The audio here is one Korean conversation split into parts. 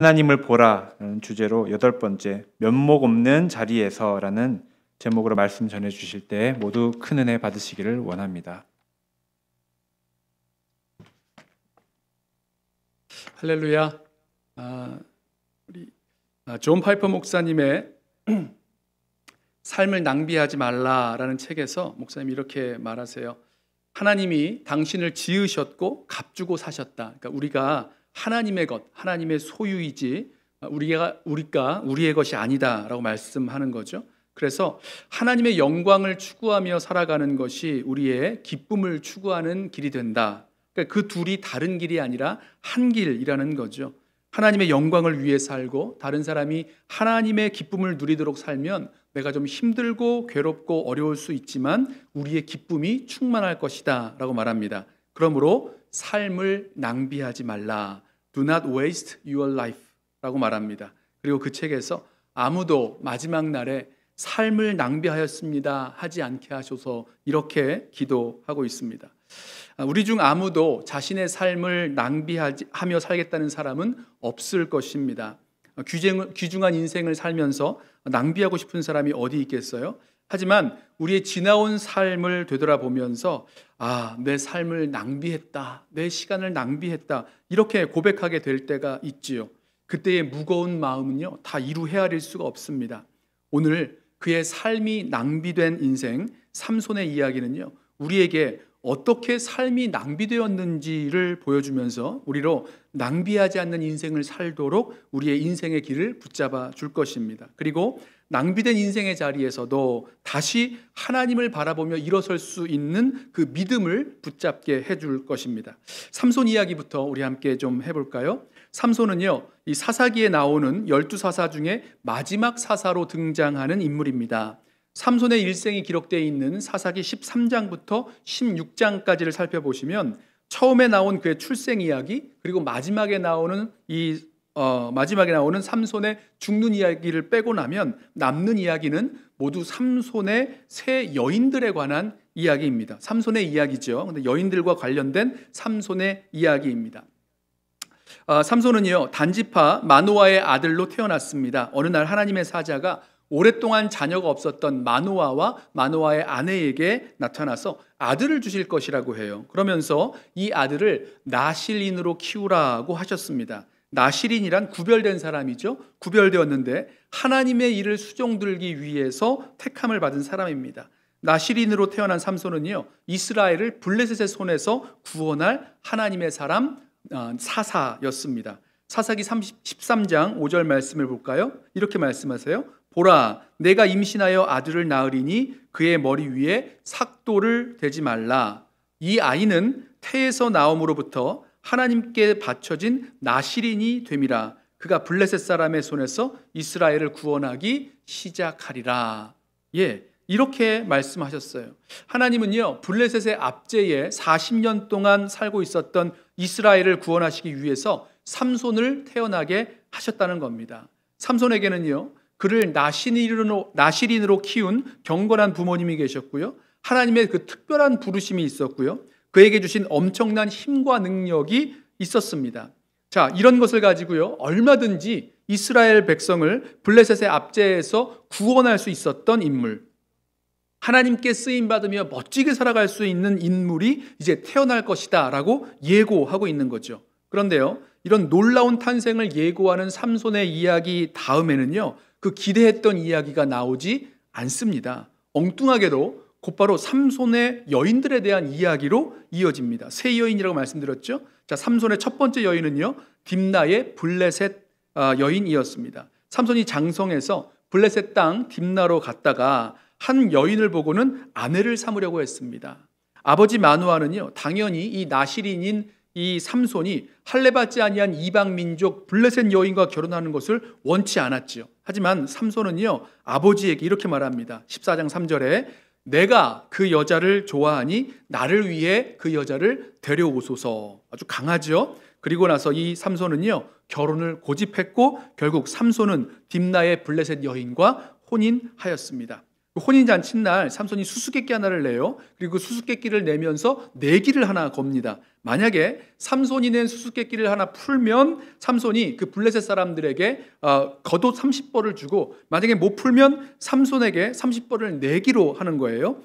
하나님을 보라는 주제로 여덟 번째 면목 없는 자리에서라는 제목으로 말씀 전해 주실 때 모두 큰 은혜 받으시기를 원합니다. 할렐루야. 아, 우리 아, 존 파이퍼 목사님의 삶을 낭비하지 말라라는 책에서 목사님 이렇게 말하세요. 하나님이 당신을 지으셨고 값주고 사셨다. 그러니까 우리가 하나님의 것, 하나님의 소유이지 아, 우리가 우리가 우리의 것이 아니다라고 말씀하는 거죠. 그래서 하나님의 영광을 추구하며 살아가는 것이 우리의 기쁨을 추구하는 길이 된다. 그그 그러니까 둘이 다른 길이 아니라 한 길이라는 거죠. 하나님의 영광을 위해 살고 다른 사람이 하나님의 기쁨을 누리도록 살면 내가 좀 힘들고 괴롭고 어려울 수 있지만 우리의 기쁨이 충만할 것이다 라고 말합니다. 그러므로 삶을 낭비하지 말라. Do not waste your life라고 말합니다. 그리고 그 책에서 아무도 마지막 날에 삶을 낭비하였습니다 하지 않게 하셔서 이렇게 기도하고 있습니다. 아, 우리 중 아무도 자신의 삶을 낭비하며 살겠다는 사람은 없을 것입니다. 아, 귀중한 인생을 살면서 낭비하고 싶은 사람이 어디 있겠어요? 하지만 우리의 지나온 삶을 되돌아보면서 아, 내 삶을 낭비했다. 내 시간을 낭비했다. 이렇게 고백하게 될 때가 있지요. 그때의 무거운 마음은요. 다 이루 헤아릴 수가 없습니다. 오늘 그의 삶이 낭비된 인생 삼손의 이야기는요. 우리에게 어떻게 삶이 낭비되었는지를 보여주면서 우리로 낭비하지 않는 인생을 살도록 우리의 인생의 길을 붙잡아 줄 것입니다. 그리고 낭비된 인생의 자리에서도 다시 하나님을 바라보며 일어설 수 있는 그 믿음을 붙잡게 해줄 것입니다. 삼손 이야기부터 우리 함께 좀 해볼까요? 삼손은요, 이 사사기에 나오는 열두 사사 중에 마지막 사사로 등장하는 인물입니다. 삼손의 일생이 기록되어 있는 사사기 13장부터 16장까지를 살펴보시면 처음에 나온 그의 출생 이야기 그리고 마지막에 나오는 이 어, 마지막에 나오는 삼손의 죽는 이야기를 빼고 나면 남는 이야기는 모두 삼손의 세 여인들에 관한 이야기입니다. 삼손의 이야기죠. 근데 여인들과 관련된 삼손의 이야기입니다. 어, 삼손은요 단지파 마노아의 아들로 태어났습니다. 어느 날 하나님의 사자가 오랫동안 자녀가 없었던 마노아와 마노아의 아내에게 나타나서 아들을 주실 것이라고 해요. 그러면서 이 아들을 나실인으로 키우라고 하셨습니다. 나시린이란 구별된 사람이죠. 구별되었는데 하나님의 일을 수종들기 위해서 택함을 받은 사람입니다. 나시린으로 태어난 삼손은요. 이스라엘을 블레셋의 손에서 구원할 하나님의 사람 아, 사사였습니다. 사사기 3 13장 5절 말씀을 볼까요? 이렇게 말씀하세요. 보라, 내가 임신하여 아들을 낳으리니 그의 머리 위에 삭도를 대지 말라. 이 아이는 태에서 나옴으로부터 하나님께 바쳐진 나시린이 됨이라 그가 블레셋 사람의 손에서 이스라엘을 구원하기 시작하리라. 예. 이렇게 말씀하셨어요. 하나님은요, 블레셋의 압제에 40년 동안 살고 있었던 이스라엘을 구원하시기 위해서 삼손을 태어나게 하셨다는 겁니다. 삼손에게는요, 그를 나시린으로, 나시린으로 키운 경건한 부모님이 계셨고요. 하나님의 그 특별한 부르심이 있었고요. 그에게 주신 엄청난 힘과 능력이 있었습니다. 자, 이런 것을 가지고요. 얼마든지 이스라엘 백성을 블레셋의 압제에서 구원할 수 있었던 인물. 하나님께 쓰임 받으며 멋지게 살아갈 수 있는 인물이 이제 태어날 것이다라고 예고하고 있는 거죠. 그런데요. 이런 놀라운 탄생을 예고하는 삼손의 이야기 다음에는요. 그 기대했던 이야기가 나오지 않습니다. 엉뚱하게도 곧바로 삼손의 여인들에 대한 이야기로 이어집니다. 세 여인이라고 말씀드렸죠. 자, 삼손의 첫 번째 여인은요. 딥나의 블레셋 아, 여인이었습니다. 삼손이 장성에서 블레셋 땅 딥나로 갔다가 한 여인을 보고는 아내를 삼으려고 했습니다. 아버지 마누아는요. 당연히 이 나시린인 이 삼손이 할례받지 아니한 이방 민족 블레셋 여인과 결혼하는 것을 원치 않았지요. 하지만 삼손은요 아버지에게 이렇게 말합니다. 14장 3절에 내가 그 여자를 좋아하니 나를 위해 그 여자를 데려오소서. 아주 강하죠. 그리고 나서 이 삼손은요 결혼을 고집했고 결국 삼손은 딥나의 블레셋 여인과 혼인하였습니다. 혼인잔치 날 삼손이 수수께끼 하나를 내요. 그리고 수수께끼를 내면서 내기를 하나 겁니다. 만약에 삼손이 낸 수수께끼를 하나 풀면 삼손이 그 블레셋 사람들에게 어, 겉옷 30벌을 주고 만약에 못 풀면 삼손에게 30벌을 내기로 하는 거예요.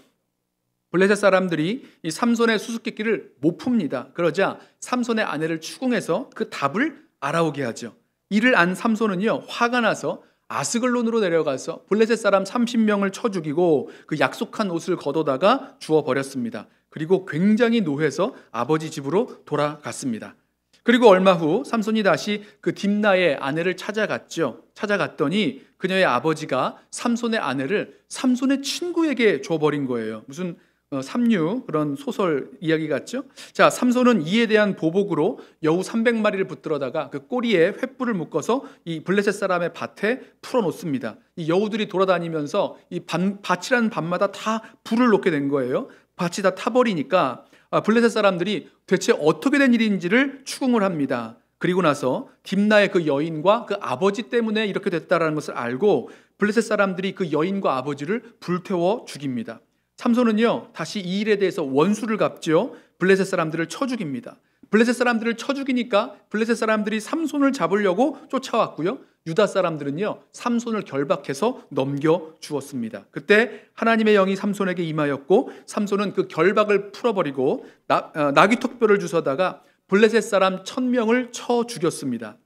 블레셋 사람들이 이 삼손의 수수께끼를 못 풉니다. 그러자 삼손의 아내를 추궁해서 그 답을 알아오게 하죠. 이를 안 삼손은요 화가 나서 아스글론으로 내려가서 블레셋 사람 30명을 쳐 죽이고 그 약속한 옷을 걷어다가 주워 버렸습니다. 그리고 굉장히 노해서 아버지 집으로 돌아갔습니다. 그리고 얼마 후 삼손이 다시 그 딥나의 아내를 찾아갔죠. 찾아갔더니 그녀의 아버지가 삼손의 아내를 삼손의 친구에게 줘버린 거예요. 무슨 어, 삼류 그런 소설 이야기 같죠? 자, 삼손은 이에 대한 보복으로 여우 300마리를 붙들어다가 그 꼬리에 횃불을 묶어서 이 블레셋 사람의 밭에 풀어 놓습니다. 이 여우들이 돌아다니면서 이 밭, 밭이라는 밭마다 다 불을 놓게 된 거예요. 밭이 다 타버리니까 아, 블레셋 사람들이 대체 어떻게 된 일인지를 추궁을 합니다. 그리고 나서 김나의그 여인과 그 아버지 때문에 이렇게 됐다라는 것을 알고 블레셋 사람들이 그 여인과 아버지를 불태워 죽입니다. 참손은요 다시 이 일에 대해서 원수를 갚지요 블레셋 사람들을 쳐 죽입니다. 블레셋 사람들을 쳐 죽이니까 블레셋 사람들이 삼손을 잡으려고 쫓아왔고요. 유다 사람들은요 삼손을 결박해서 넘겨 주었습니다. 그때 하나님의 영이 삼손에게 임하였고 삼손은 그 결박을 풀어버리고 나, 어, 나귀 턱뼈를 주서다가 블레셋 사람 천 명을 쳐 죽였습니다.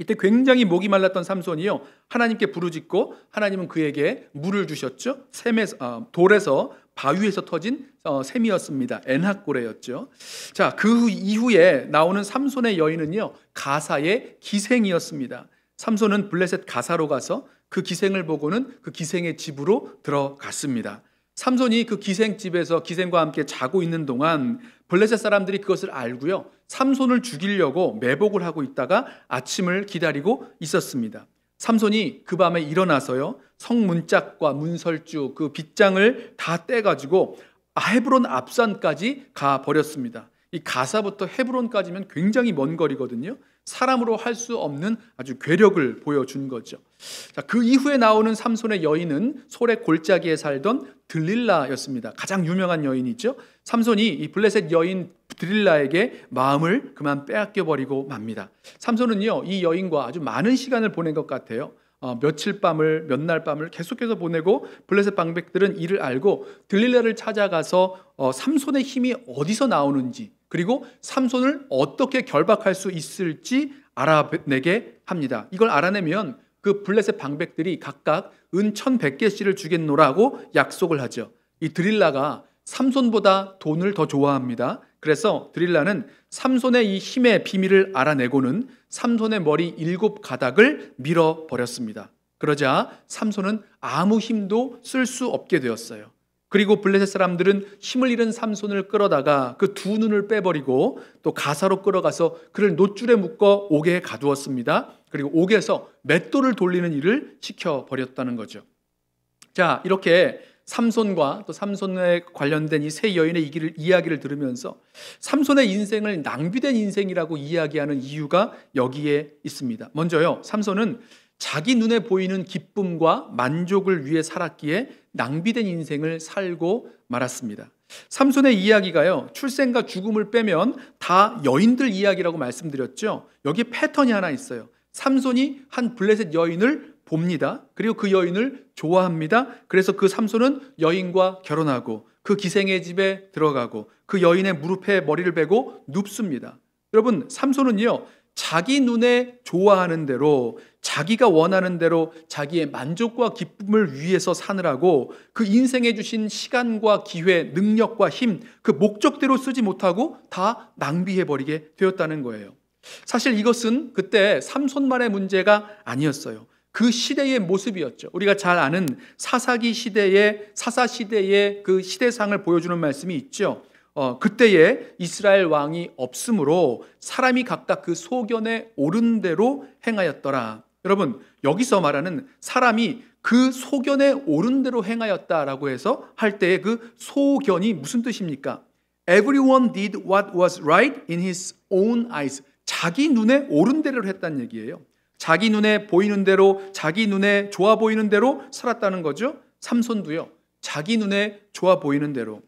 이때 굉장히 목이 말랐던 삼손이요 하나님께 부르짖고 하나님은 그에게 물을 주셨죠. 샘에 어, 돌에서 바위에서 터진 어, 샘이었습니다. 엔학고래였죠. 자, 그 이후에 나오는 삼손의 여인은요 가사의 기생이었습니다. 삼손은 블레셋 가사로 가서 그 기생을 보고는 그 기생의 집으로 들어갔습니다. 삼손이 그 기생집에서 기생과 함께 자고 있는 동안 블레셋 사람들이 그것을 알고요. 삼손을 죽이려고 매복을 하고 있다가 아침을 기다리고 있었습니다. 삼손이 그 밤에 일어나서요. 성문짝과 문설주 그 빗장을 다 떼가지고 아, 헤브론 앞산까지 가 버렸습니다. 이 가사부터 헤브론까지면 굉장히 먼 거리거든요. 사람으로 할 수 없는 아주 괴력을 보여준 거죠. 자, 그 이후에 나오는 삼손의 여인은 소래 골짜기에 살던 들릴라였습니다. 가장 유명한 여인이죠. 삼손이 이 블레셋 여인 드릴라에게 마음을 그만 빼앗겨 버리고 맙니다. 삼손은요 이 여인과 아주 많은 시간을 보낸 것 같아요. 어, 며칠 밤을 몇 날 밤을 계속해서 보내고 블레셋 방백들은 이를 알고 들릴라를 찾아가서 어, 삼손의 힘이 어디서 나오는지 그리고 삼손을 어떻게 결박할 수 있을지 알아내게 합니다. 이걸 알아내면 그 블레셋 방백들이 각각 은 1100개씩을 주겠노라고 약속을 하죠. 이 드릴라가 삼손보다 돈을 더 좋아합니다. 그래서 드릴라는 삼손의 이 힘의 비밀을 알아내고는 삼손의 머리 일곱 가닥을 밀어버렸습니다. 그러자 삼손은 아무 힘도 쓸 수 없게 되었어요. 그리고 블레셋 사람들은 힘을 잃은 삼손을 끌어다가 그 두 눈을 빼버리고 또 가사로 끌어가서 그를 노줄에 묶어 옥에 가두었습니다. 그리고 옥에서 맷돌을 돌리는 일을 시켜버렸다는 거죠. 자, 이렇게 삼손과 또 삼손에 관련된 이 세 여인의 이기를, 이야기를 들으면서 삼손의 인생을 낭비된 인생이라고 이야기하는 이유가 여기에 있습니다. 먼저요, 삼손은 자기 눈에 보이는 기쁨과 만족을 위해 살았기에 낭비된 인생을 살고 말았습니다. 삼손의 이야기가요, 출생과 죽음을 빼면 다 여인들 이야기라고 말씀드렸죠. 여기 패턴이 하나 있어요. 삼손이 한 블레셋 여인을 봅니다. 그리고 그 여인을 좋아합니다. 그래서 그 삼손은 여인과 결혼하고 그 기생의 집에 들어가고 그 여인의 무릎에 머리를 베고 눕습니다. 여러분, 삼손은요, 자기 눈에 좋아하는 대로 자기가 원하는 대로 자기의 만족과 기쁨을 위해서 사느라고 그 인생에 주신 시간과 기회, 능력과 힘, 그 목적대로 쓰지 못하고 다 낭비해버리게 되었다는 거예요. 사실 이것은 그때 삼손만의 문제가 아니었어요. 그 시대의 모습이었죠. 우리가 잘 아는 사사기 시대의 사사 시대의 그 시대상을 보여주는 말씀이 있죠. 어, 그때에 이스라엘 왕이 없으므로 사람이 각각 그 소견에 오른 대로 행하였더라. 여러분, 여기서 말하는 사람이 그 소견에 오른 대로 행하였다라고 해서 할 때의 그 소견이 무슨 뜻입니까? Everyone did what was right in his own eyes. 자기 눈에 옳은 대로 했다는 얘기예요. 자기 눈에 보이는 대로, 자기 눈에 좋아 보이는 대로 살았다는 거죠. 삼손도요. 자기 눈에 좋아 보이는 대로.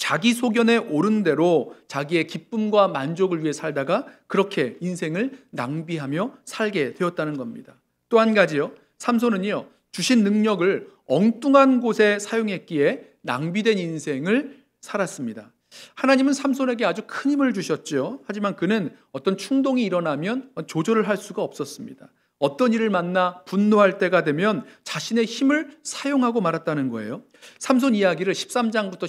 자기 소견에 오른 대로 자기의 기쁨과 만족을 위해 살다가 그렇게 인생을 낭비하며 살게 되었다는 겁니다. 또 한 가지요. 삼손은요. 주신 능력을 엉뚱한 곳에 사용했기에 낭비된 인생을 살았습니다. 하나님은 삼손에게 아주 큰 힘을 주셨죠. 하지만 그는 어떤 충동이 일어나면 조절을 할 수가 없었습니다. 어떤 일을 만나 분노할 때가 되면 자신의 힘을 사용하고 말았다는 거예요. 삼손 이야기를 13장부터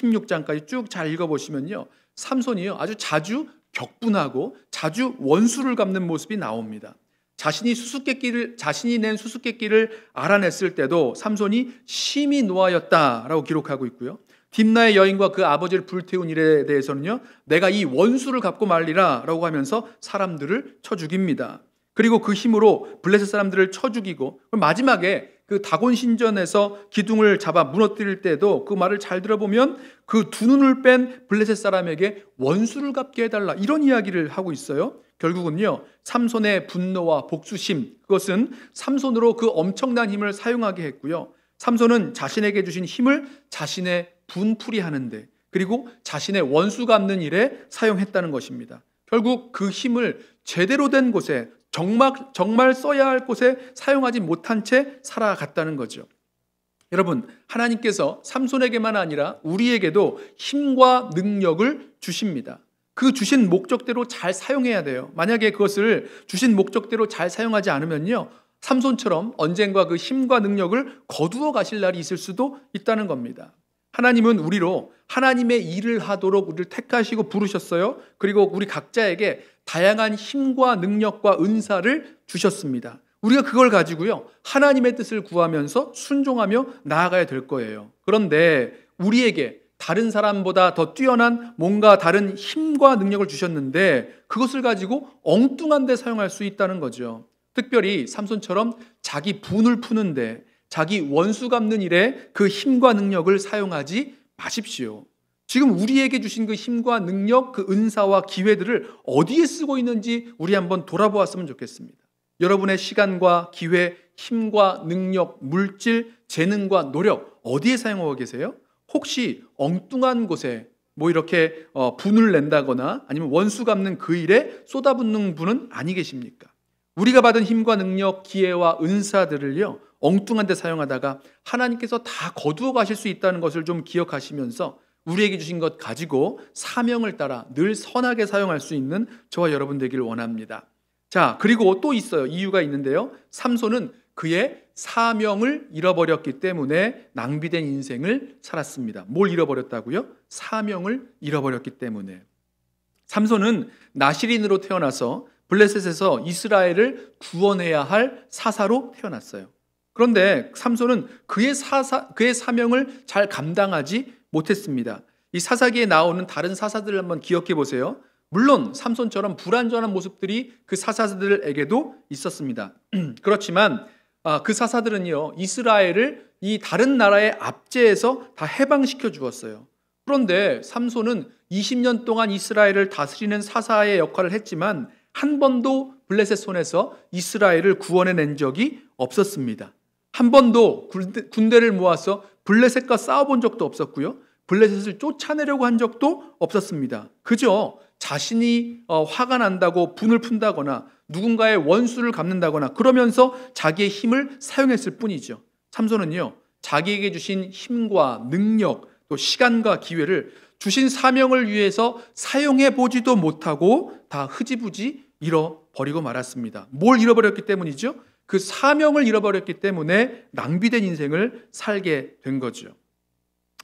16장까지 쭉 잘 읽어보시면요. 삼손이요. 아주 자주 격분하고 자주 원수를 갚는 모습이 나옵니다. 자신이 수수께끼를 자신이 낸 수수께끼를 알아냈을 때도 삼손이 심히 노하였다라고 기록하고 있고요. 딥나의 여인과 그 아버지를 불태운 일에 대해서는요. 내가 이 원수를 갚고 말리라라고 하면서 사람들을 쳐 죽입니다. 그리고 그 힘으로 블레셋 사람들을 쳐 죽이고 마지막에 그 다곤 신전에서 기둥을 잡아 무너뜨릴 때도 그 말을 잘 들어보면 그 두 눈을 뺀 블레셋 사람에게 원수를 갚게 해달라 이런 이야기를 하고 있어요. 결국은요 삼손의 분노와 복수심 그것은 삼손으로 그 엄청난 힘을 사용하게 했고요. 삼손은 자신에게 주신 힘을 자신의 분풀이하는데 그리고 자신의 원수 갚는 일에 사용했다는 것입니다. 결국 그 힘을 제대로 된 곳에 정말, 정말 써야 할 곳에 사용하지 못한 채 살아갔다는 거죠. 여러분, 하나님께서 삼손에게만 아니라 우리에게도 힘과 능력을 주십니다. 그 주신 목적대로 잘 사용해야 돼요. 만약에 그것을 주신 목적대로 잘 사용하지 않으면요. 삼손처럼 언젠가 그 힘과 능력을 거두어 가실 날이 있을 수도 있다는 겁니다. 하나님은 우리로 하나님의 일을 하도록 우리를 택하시고 부르셨어요. 그리고 우리 각자에게 다양한 힘과 능력과 은사를 주셨습니다. 우리가 그걸 가지고요. 하나님의 뜻을 구하면서 순종하며 나아가야 될 거예요. 그런데 우리에게 다른 사람보다 더 뛰어난 뭔가 다른 힘과 능력을 주셨는데 그것을 가지고 엉뚱한 데 사용할 수 있다는 거죠. 특별히 삼손처럼 자기 분을 푸는데 자기 원수 갚는 일에 그 힘과 능력을 사용하지 마십시오. 지금 우리에게 주신 그 힘과 능력, 그 은사와 기회들을 어디에 쓰고 있는지 우리 한번 돌아보았으면 좋겠습니다. 여러분의 시간과 기회, 힘과 능력, 물질, 재능과 노력 어디에 사용하고 계세요? 혹시 엉뚱한 곳에 뭐 이렇게 어, 분을 낸다거나 아니면 원수 갚는 그 일에 쏟아붓는 분은 아니 계십니까? 우리가 받은 힘과 능력, 기회와 은사들을요 엉뚱한 데 사용하다가 하나님께서 다 거두어 가실 수 있다는 것을 좀 기억하시면서 우리에게 주신 것 가지고 사명을 따라 늘 선하게 사용할 수 있는 저와 여러분 되기를 원합니다. 자, 그리고 또 있어요. 이유가 있는데요. 삼손은 그의 사명을 잃어버렸기 때문에 낭비된 인생을 살았습니다. 뭘 잃어버렸다고요? 사명을 잃어버렸기 때문에. 삼손은 나시린으로 태어나서 블레셋에서 이스라엘을 구원해야 할 사사로 태어났어요. 그런데 삼손은 그의 사사 그의 사명을 잘 감당하지 못했습니다. 이 사사기에 나오는 다른 사사들을 한번 기억해 보세요. 물론 삼손처럼 불안전한 모습들이 그 사사들에게도 있었습니다. 그렇지만 아, 그 사사들은요 이스라엘을 이 다른 나라의 압제에서 다 해방시켜 주었어요. 그런데 삼손은 20년 동안 이스라엘을 다스리는 사사의 역할을 했지만 한 번도 블레셋 손에서 이스라엘을 구원해낸 적이 없었습니다. 한 번도 군대, 를 모아서 블레셋과 싸워본 적도 없었고요. 블레셋을 쫓아내려고 한 적도 없었습니다. 그저 자신이 어, 화가 난다고 분을 푼다거나 누군가의 원수를 갚는다거나 그러면서 자기의 힘을 사용했을 뿐이죠. 참소는요 자기에게 주신 힘과 능력, 또 시간과 기회를 주신 사명을 위해서 사용해 보지도 못하고 다 흐지부지 잃어버리고 말았습니다. 뭘 잃어버렸기 때문이죠? 그 사명을 잃어버렸기 때문에 낭비된 인생을 살게 된 거죠.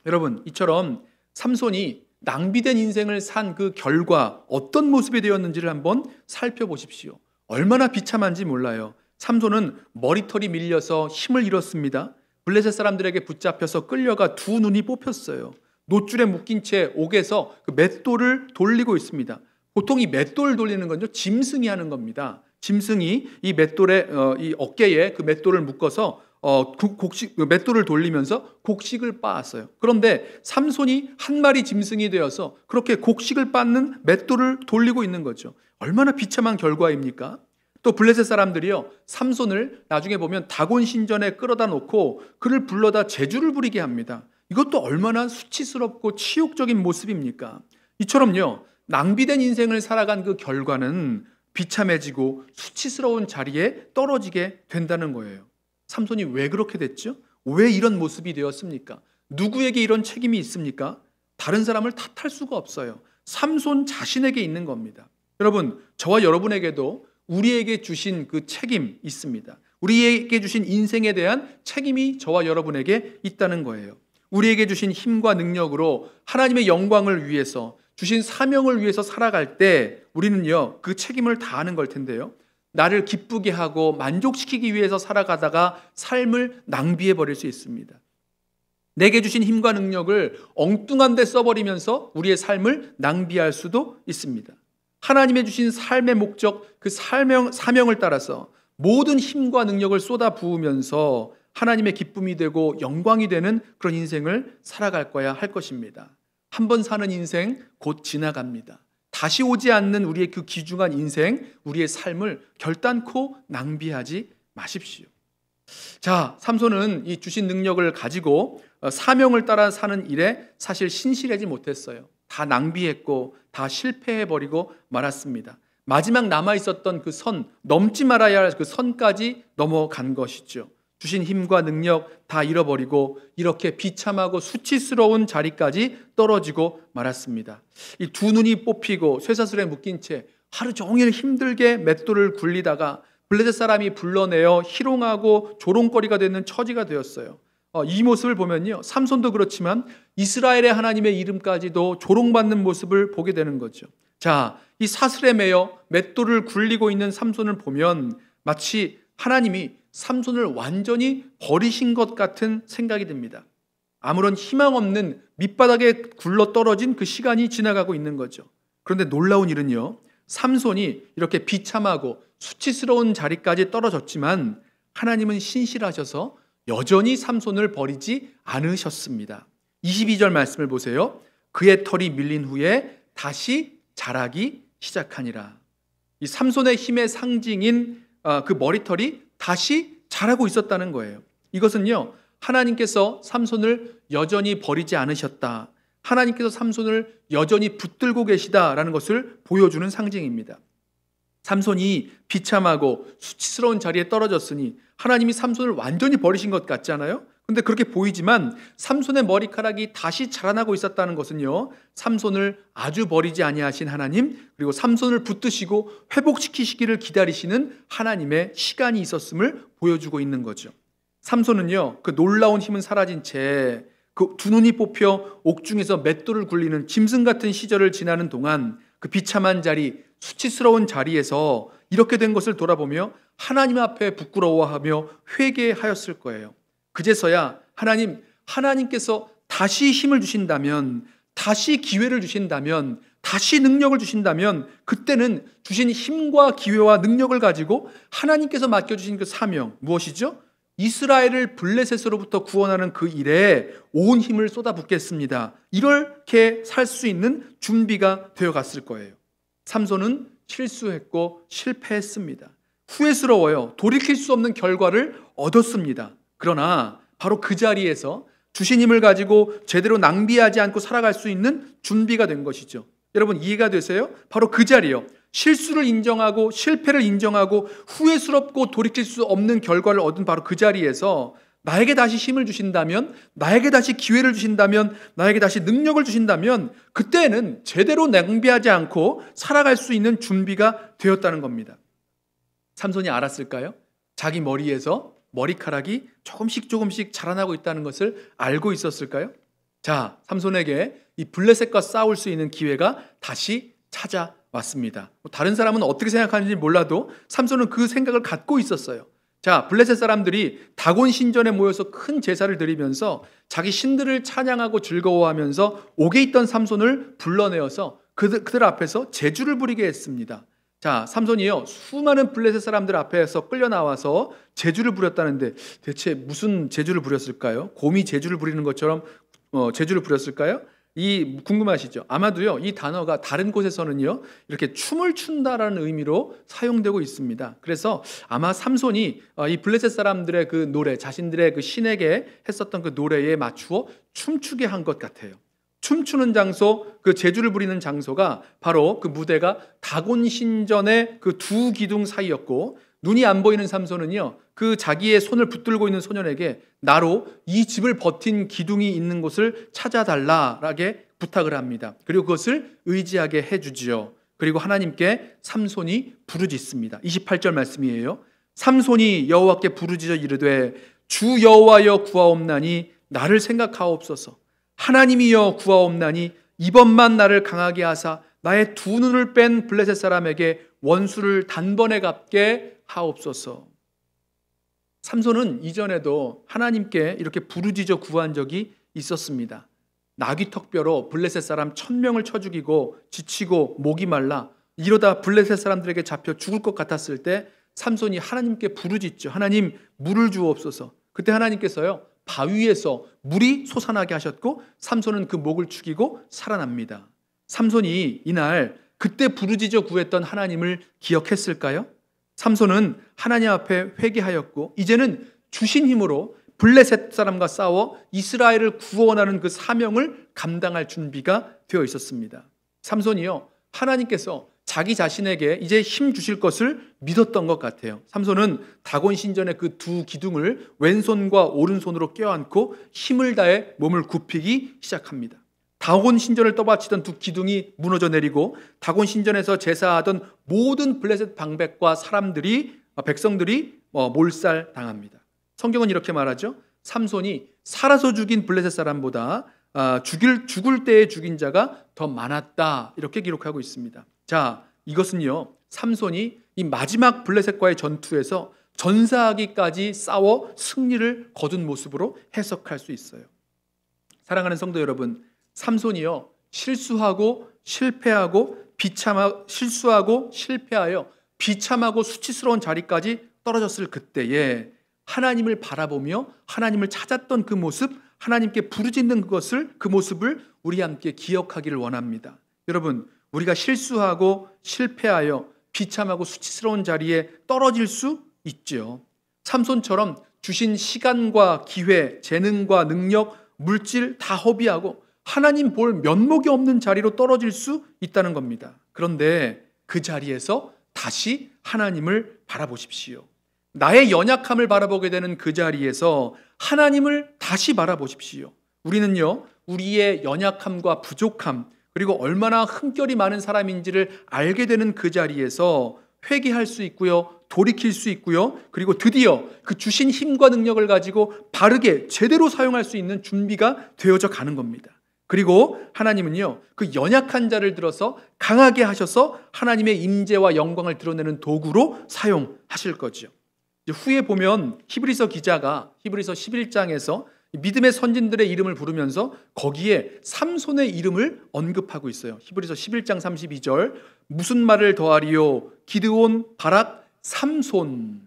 여러분, 이처럼 삼손이 낭비된 인생을 산 그 결과 어떤 모습이 되었는지를 한번 살펴보십시오. 얼마나 비참한지 몰라요. 삼손은 머리털이 밀려서 힘을 잃었습니다. 블레셋 사람들에게 붙잡혀서 끌려가 두 눈이 뽑혔어요. 노줄에 묶인 채 옥에서 그 맷돌을 돌리고 있습니다. 보통 이 맷돌 을 돌리는 건요, 짐승이 하는 겁니다. 짐승이 이 맷돌에 어, 이 어깨에 그 맷돌을 묶어서 어, 곡식 그 맷돌을 돌리면서 곡식을 빻았어요. 그런데 삼손이 한 마리 짐승이 되어서 그렇게 곡식을 빻는 맷돌을 돌리고 있는 거죠. 얼마나 비참한 결과입니까? 또 블레셋 사람들이요 삼손을 나중에 보면 다곤 신전에 끌어다 놓고 그를 불러다 재주를 부리게 합니다. 이것도 얼마나 수치스럽고 치욕적인 모습입니까? 이처럼요 낭비된 인생을 살아간 그 결과는 비참해지고 수치스러운 자리에 떨어지게 된다는 거예요. 삼손이 왜 그렇게 됐죠? 왜 이런 모습이 되었습니까? 누구에게 이런 책임이 있습니까? 다른 사람을 탓할 수가 없어요. 삼손 자신에게 있는 겁니다. 여러분, 저와 여러분에게도 우리에게 주신 그 책임 있습니다. 우리에게 주신 인생에 대한 책임이 저와 여러분에게 있다는 거예요. 우리에게 주신 힘과 능력으로 하나님의 영광을 위해서 주신 사명을 위해서 살아갈 때 우리는요, 그 책임을 다하는 걸 텐데요. 나를 기쁘게 하고 만족시키기 위해서 살아가다가 삶을 낭비해 버릴 수 있습니다. 내게 주신 힘과 능력을 엉뚱한 데 써버리면서 우리의 삶을 낭비할 수도 있습니다. 하나님의 주신 삶의 목적, 그 사명, 사명을 따라서 모든 힘과 능력을 쏟아 부으면서 하나님의 기쁨이 되고 영광이 되는 그런 인생을 살아갈 거야 할 것입니다. 한번 사는 인생 곧 지나갑니다. 다시 오지 않는 우리의 그 귀중한 인생, 우리의 삶을 결단코 낭비하지 마십시오. 자, 삼손은 이 주신 능력을 가지고 어, 사명을 따라 사는 일에 사실 신실하지 못했어요. 다 낭비했고 다 실패해 버리고 말았습니다. 마지막 남아 있었던 그 선, 넘지 말아야 할 그 선까지 넘어간 것이죠. 주신 힘과 능력 다 잃어버리고 이렇게 비참하고 수치스러운 자리까지 떨어지고 말았습니다. 이 두 눈이 뽑히고 쇠사슬에 묶인 채 하루 종일 힘들게 맷돌을 굴리다가 블레셋 사람이 불러내어 희롱하고 조롱거리가 되는 처지가 되었어요. 어, 이 모습을 보면요. 삼손도 그렇지만 이스라엘의 하나님의 이름까지도 조롱받는 모습을 보게 되는 거죠. 자, 이 사슬에 매여 맷돌을 굴리고 있는 삼손을 보면 마치 하나님이 삼손을 완전히 버리신 것 같은 생각이 듭니다. 아무런 희망 없는 밑바닥에 굴러 떨어진 그 시간이 지나가고 있는 거죠. 그런데 놀라운 일은요. 삼손이 이렇게 비참하고 수치스러운 자리까지 떨어졌지만 하나님은 신실하셔서 여전히 삼손을 버리지 않으셨습니다. 22절 말씀을 보세요. 그의 털이 밀린 후에 다시 자라기 시작하니라. 이 삼손의 힘의 상징인 어, 그 머리털이 다시 잘하고 있었다는 거예요. 이것은요, 하나님께서 삼손을 여전히 버리지 않으셨다. 하나님께서 삼손을 여전히 붙들고 계시다라는 것을 보여주는 상징입니다. 삼손이 비참하고 수치스러운 자리에 떨어졌으니 하나님이 삼손을 완전히 버리신 것 같지 않아요? 근데 그렇게 보이지만 삼손의 머리카락이 다시 자라나고 있었다는 것은요. 삼손을 아주 버리지 아니하신 하나님 그리고 삼손을 붙드시고 회복시키시기를 기다리시는 하나님의 시간이 있었음을 보여주고 있는 거죠. 삼손은요. 그 놀라운 힘은 사라진 채 그 두 눈이 뽑혀 옥중에서 맷돌을 굴리는 짐승 같은 시절을 지나는 동안 그 비참한 자리, 수치스러운 자리에서 이렇게 된 것을 돌아보며 하나님 앞에 부끄러워하며 회개하였을 거예요. 그제서야 하나님, 하나님께서 다시 힘을 주신다면, 다시 기회를 주신다면, 다시 능력을 주신다면, 그때는 주신 힘과 기회와 능력을 가지고 하나님께서 맡겨주신 그 사명, 무엇이죠? 이스라엘을 블레셋으로부터 구원하는 그 일에 온 힘을 쏟아붓겠습니다. 이렇게 살 수 있는 준비가 되어 갔을 거예요. 삼손은 실수했고 실패했습니다. 후회스러워요. 돌이킬 수 없는 결과를 얻었습니다. 그러나 바로 그 자리에서 주신 힘을 가지고 제대로 낭비하지 않고 살아갈 수 있는 준비가 된 것이죠. 여러분 이해가 되세요? 바로 그 자리요. 실수를 인정하고 실패를 인정하고 후회스럽고 돌이킬 수 없는 결과를 얻은 바로 그 자리에서 나에게 다시 힘을 주신다면, 나에게 다시 기회를 주신다면, 나에게 다시 능력을 주신다면, 그때는 제대로 낭비하지 않고 살아갈 수 있는 준비가 되었다는 겁니다. 삼손이 알았을까요? 자기 머리에서 머리카락이 조금씩 조금씩 자라나고 있다는 것을 알고 있었을까요? 자, 삼손에게 이 블레셋과 싸울 수 있는 기회가 다시 찾아왔습니다. 뭐 다른 사람은 어떻게 생각하는지 몰라도 삼손은 그 생각을 갖고 있었어요. 자, 블레셋 사람들이 다곤 신전에 모여서 큰 제사를 드리면서 자기 신들을 찬양하고 즐거워하면서 옥에 있던 삼손을 불러내어서 그들, 그들 앞에서 제주를 부리게 했습니다. 자, 삼손이요. 수많은 블레셋 사람들 앞에서 끌려 나와서 재주를 부렸다는데 대체 무슨 재주를 부렸을까요? 곰이 재주를 부리는 것처럼 어, 재주를 부렸을까요? 이 궁금하시죠? 아마도요. 이 단어가 다른 곳에서는요. 이렇게 춤을 춘다라는 의미로 사용되고 있습니다. 그래서 아마 삼손이 어, 이 블레셋 사람들의 그 노래, 자신들의 그 신에게 했었던 그 노래에 맞추어 춤추게 한 것 같아요. 춤추는 장소, 그 제주를 부리는 장소가 바로 그 무대가 다곤 신전의 그 두 기둥 사이였고 눈이 안 보이는 삼손은요 그 자기의 손을 붙들고 있는 소년에게 나로 이 집을 버틴 기둥이 있는 곳을 찾아달라라게 부탁을 합니다. 그리고 그것을 의지하게 해주지요. 그리고 하나님께 삼손이 부르짖습니다. 28절 말씀이에요. 삼손이 여호와께 부르짖어 이르되 주 여호와여 구하옵나니 나를 생각하옵소서. 하나님이여 구하옵나니 이번만 나를 강하게 하사 나의 두 눈을 뺀 블레셋 사람에게 원수를 단번에 갚게 하옵소서. 삼손은 이전에도 하나님께 이렇게 부르짖어 구한 적이 있었습니다. 나귀 턱뼈로 블레셋 사람 천명을 쳐 죽이고 지치고 목이 말라 이러다 블레셋 사람들에게 잡혀 죽을 것 같았을 때 삼손이 하나님께 부르짖죠. 하나님 물을 주옵소서. 그때 하나님께서요. 바위에서 물이 솟아나게 하셨고 삼손은 그 목을 축이고 살아납니다. 삼손이 이날 그때 부르짖어 구했던 하나님을 기억했을까요? 삼손은 하나님 앞에 회개하였고 이제는 주신 힘으로 블레셋 사람과 싸워 이스라엘을 구원하는 그 사명을 감당할 준비가 되어 있었습니다. 삼손이요 하나님께서 자기 자신에게 이제 힘 주실 것을 믿었던 것 같아요. 삼손은 다곤 신전의 그 두 기둥을 왼손과 오른손으로 껴안고 힘을 다해 몸을 굽히기 시작합니다. 다곤 신전을 떠받치던 두 기둥이 무너져 내리고 다곤 신전에서 제사하던 모든 블레셋 방백과 사람들이 백성들이 어, 몰살 당합니다. 성경은 이렇게 말하죠. 삼손이 살아서 죽인 블레셋 사람보다 아, 죽일 죽을 때에 죽인 자가 더 많았다 이렇게 기록하고 있습니다. 자, 이것은요. 삼손이 이 마지막 블레셋과의 전투에서 전사하기까지 싸워 승리를 거둔 모습으로 해석할 수 있어요. 사랑하는 성도 여러분, 삼손이요. 실수하고 실패하고 비참하 실수하고 실패하여 비참하고 수치스러운 자리까지 떨어졌을 그때에 하나님을 바라보며 하나님을 찾았던 그 모습, 하나님께 부르짖는 그것을 그 모습을 우리 함께 기억하기를 원합니다. 여러분, 우리가 실수하고 실패하여 비참하고 수치스러운 자리에 떨어질 수있죠요 삼손처럼 주신 시간과 기회, 재능과 능력, 물질 다 허비하고 하나님 볼 면목이 없는 자리로 떨어질 수 있다는 겁니다. 그런데 그 자리에서 다시 하나님을 바라보십시오. 나의 연약함을 바라보게 되는 그 자리에서 하나님을 다시 바라보십시오. 우리는요, 우리의 연약함과 부족함, 그리고 얼마나 흠결이 많은 사람인지를 알게 되는 그 자리에서 회개할 수 있고요. 돌이킬 수 있고요. 그리고 드디어 그 주신 힘과 능력을 가지고 바르게 제대로 사용할 수 있는 준비가 되어져 가는 겁니다. 그리고 하나님은요. 그 연약한 자를 들어서 강하게 하셔서 하나님의 임재와 영광을 드러내는 도구로 사용하실 거지요. 후에 보면 히브리서 기자가 히브리서 11장에서 믿음의 선진들의 이름을 부르면서 거기에 삼손의 이름을 언급하고 있어요. 히브리서 11장 32절 무슨 말을 더하리요 기드온 바락 삼손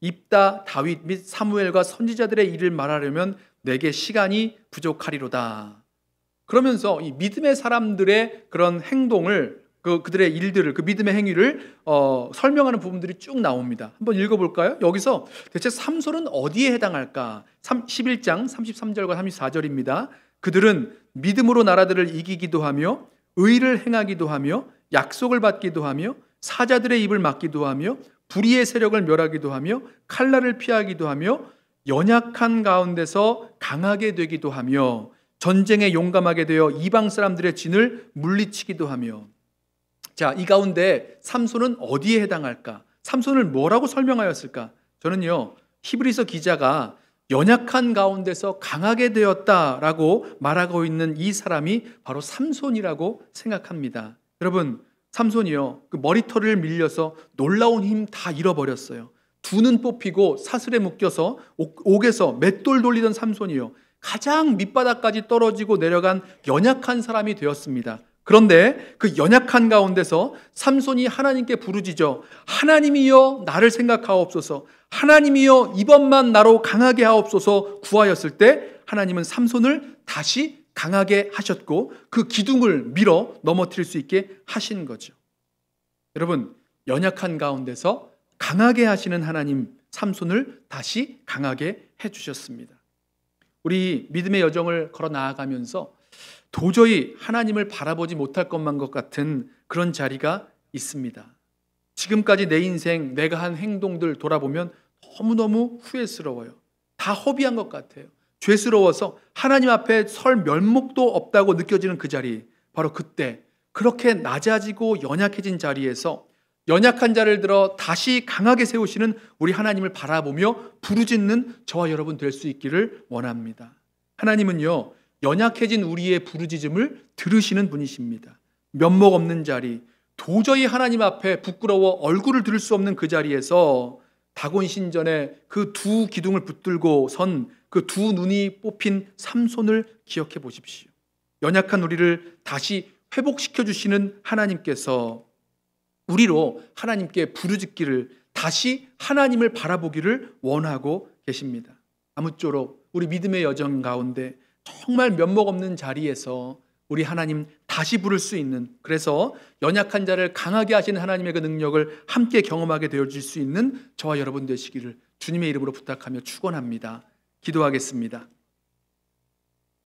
입다 다윗 및 사무엘과 선지자들의 일을 말하려면 내게 시간이 부족하리로다. 그러면서 이 믿음의 사람들의 그런 행동을 그 그들의 일들을 그 믿음의 행위를 어, 설명하는 부분들이 쭉 나옵니다. 한번 읽어볼까요? 여기서 대체 삼솔은 어디에 해당할까? 3, 11장 33절과 34절입니다. 그들은 믿음으로 나라들을 이기기도 하며 의를 행하기도 하며 약속을 받기도 하며 사자들의 입을 막기도 하며 불의의 세력을 멸하기도 하며 칼날을 피하기도 하며 연약한 가운데서 강하게 되기도 하며 전쟁에 용감하게 되어 이방 사람들의 진을 물리치기도 하며 자, 이 가운데 삼손은 어디에 해당할까? 삼손을 뭐라고 설명하였을까? 저는요, 히브리서 기자가 연약한 가운데서 강하게 되었다라고 말하고 있는 이 사람이 바로 삼손이라고 생각합니다. 여러분, 삼손이요. 그 머리털을 밀려서 놀라운 힘 다 잃어버렸어요. 두 눈 뽑히고 사슬에 묶여서 옥에서 맷돌 돌리던 삼손이요. 가장 밑바닥까지 떨어지고 내려간 연약한 사람이 되었습니다. 그런데 그 연약한 가운데서 삼손이 하나님께 부르짖어 하나님이여 나를 생각하옵소서 하나님이여 이번만 나로 강하게 하옵소서 구하였을 때 하나님은 삼손을 다시 강하게 하셨고 그 기둥을 밀어 넘어뜨릴 수 있게 하신 거죠. 여러분 연약한 가운데서 강하게 하시는 하나님 삼손을 다시 강하게 해 주셨습니다. 우리 믿음의 여정을 걸어 나아가면서 도저히 하나님을 바라보지 못할 것만 것 같은 그런 자리가 있습니다. 지금까지 내 인생, 내가 한 행동들 돌아보면 너무너무 후회스러워요. 다 허비한 것 같아요. 죄스러워서 하나님 앞에 설 면목도 없다고 느껴지는 그 자리, 바로 그때 그렇게 낮아지고 연약해진 자리에서 연약한 자를 들어 다시 강하게 세우시는 우리 하나님을 바라보며 부르짖는 저와 여러분 될 수 있기를 원합니다. 하나님은요, 연약해진 우리의 부르짖음을 들으시는 분이십니다. 면목 없는 자리, 도저히 하나님 앞에 부끄러워 얼굴을 들을 수 없는 그 자리에서 다곤 신전에 그 두 기둥을 붙들고 선 그 두 눈이 뽑힌 삼손을 기억해 보십시오. 연약한 우리를 다시 회복시켜 주시는 하나님께서 우리로 하나님께 부르짖기를 다시 하나님을 바라보기를 원하고 계십니다. 아무쪼록 우리 믿음의 여정 가운데 정말 면목 없는 자리에서 우리 하나님 다시 부를 수 있는 그래서 연약한 자를 강하게 하시는 하나님의 그 능력을 함께 경험하게 되어 질수 있는 저와 여러분 되시기를 주님의 이름으로 부탁하며 축원합니다. 기도하겠습니다.